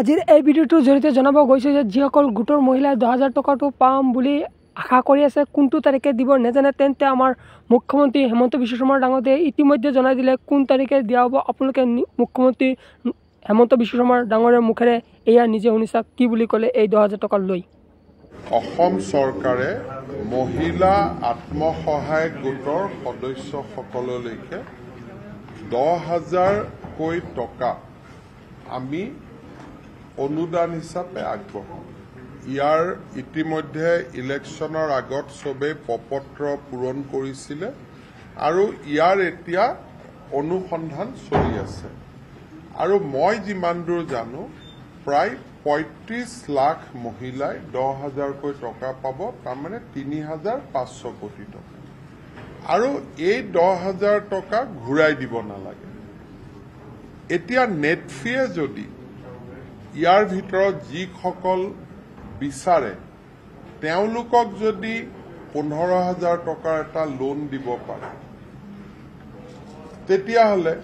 আজিৰ এই ভিডিঅ'টোৰ জৰিয়তে জনাব গৈছোঁ যে যিসকল গোটৰ মহিলাই দহ হাজাৰ টকাটো পাম বুলি আশা কৰি আছে কোনটো তাৰিখে দিব নেজানে তেন্তে আমাৰ মুখ্যমন্ত্ৰী হেমন্ত বিশ্ব শৰ্মাৰ ডাঙৰীয়ে ইতিমধ্যে জনাই দিলে কোন তাৰিখে দিয়া হ'ব আপোনালোকে মুখ্যমন্ত্ৰী হেমন্ত বিশ্ব শৰ্মাৰ ডাঙৰীয়াৰ মুখেৰে এয়া নিজে শুনিছা কি বুলি ক'লে এই দহ হাজাৰ টকা লৈ অসম চৰকাৰে মহিলা আত্মসহায়ক গোটৰ সদস্যসকললৈকে দহ হাজাৰকৈ টকা আমি অনুদান হিচাপে আগবঢ়াওঁ ইয়াৰ ইতিমধ্যে ইলেকশ্যনৰ আগত চবেই প্ৰপত্ৰ পূৰণ কৰিছিলে আৰু ইয়াৰ এতিয়া অনুসন্ধান চলি আছে আৰু মই যিমান দূৰ জানো প্ৰায় পঁয়ত্ৰিশ লাখ মহিলাই দহ হাজাৰকৈ টকা পাব তাৰমানে তিনি হাজাৰ পাঁচশ কোটি টকা আৰু এই দহ হাজাৰ টকা ঘূৰাই দিব নালাগে এতিয়া নেটফিয়ে যদি ইয়াৰ ভিতৰত যিসকল বিচাৰে তেওঁলোকক যদি পোন্ধৰ হাজাৰ টকাৰ এটা লোন দিব পাৰে তেতিয়াহ'লে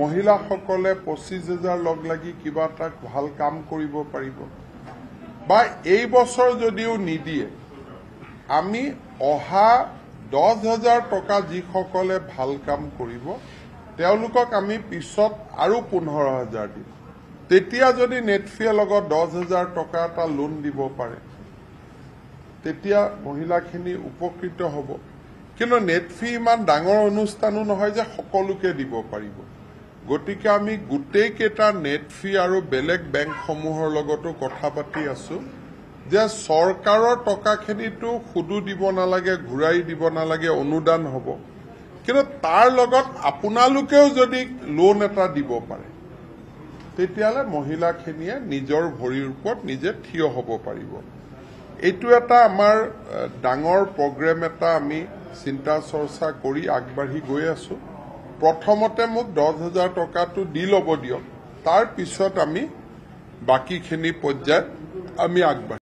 মহিলাসকলে পঁচিছ হেজাৰ লগ লাগি কিবা এটা ভাল কাম কৰিব পাৰিব বা এই বছৰ যদিও নিদিয়ে আমি অহা দহ হাজাৰ টকা যিসকলে ভাল কাম কৰিব তেওঁলোকক আমি পিছত আৰু পোন্ধৰ হাজাৰ দিম তেতিয়া যদি নেটফিয়ে লগত দহ হাজাৰ টকা এটা লোন দিব পাৰে তেতিয়া মহিলাখিনি উপকৃত হ'ব কিন্তু নেটফি ইমান ডাঙৰ অনুষ্ঠানো নহয় যে সকলোকে দিব পাৰিব গতিকে আমি গোটেইকেইটা নেটফি আৰু বেলেগ বেংকসমূহৰ লগতো কথা পাতি আছো যে চৰকাৰৰ টকাখিনিতো সুদো দিব নালাগে ঘূৰাই দিব নালাগে অনুদান হ'ব কিন্তু তাৰ লগত আপোনালোকেও যদি লোন এটা দিব পাৰে তেতিয়াহ'লে মহিলাখিনিয়ে নিজৰ ভৰিৰ ওপৰত নিজে থিয় হ'ব পাৰিব এইটো এটা আমাৰ ডাঙৰ প্ৰগ্ৰেম এটা আমি চিন্তা চৰ্চা কৰি আগবাঢ়ি গৈ আছো প্ৰথমতে মোক দহ হাজাৰ টকাটো দি ল'ব দিয়ক তাৰ পিছত আমি বাকীখিনি পৰ্যায়ত আমি আগবাঢ়িম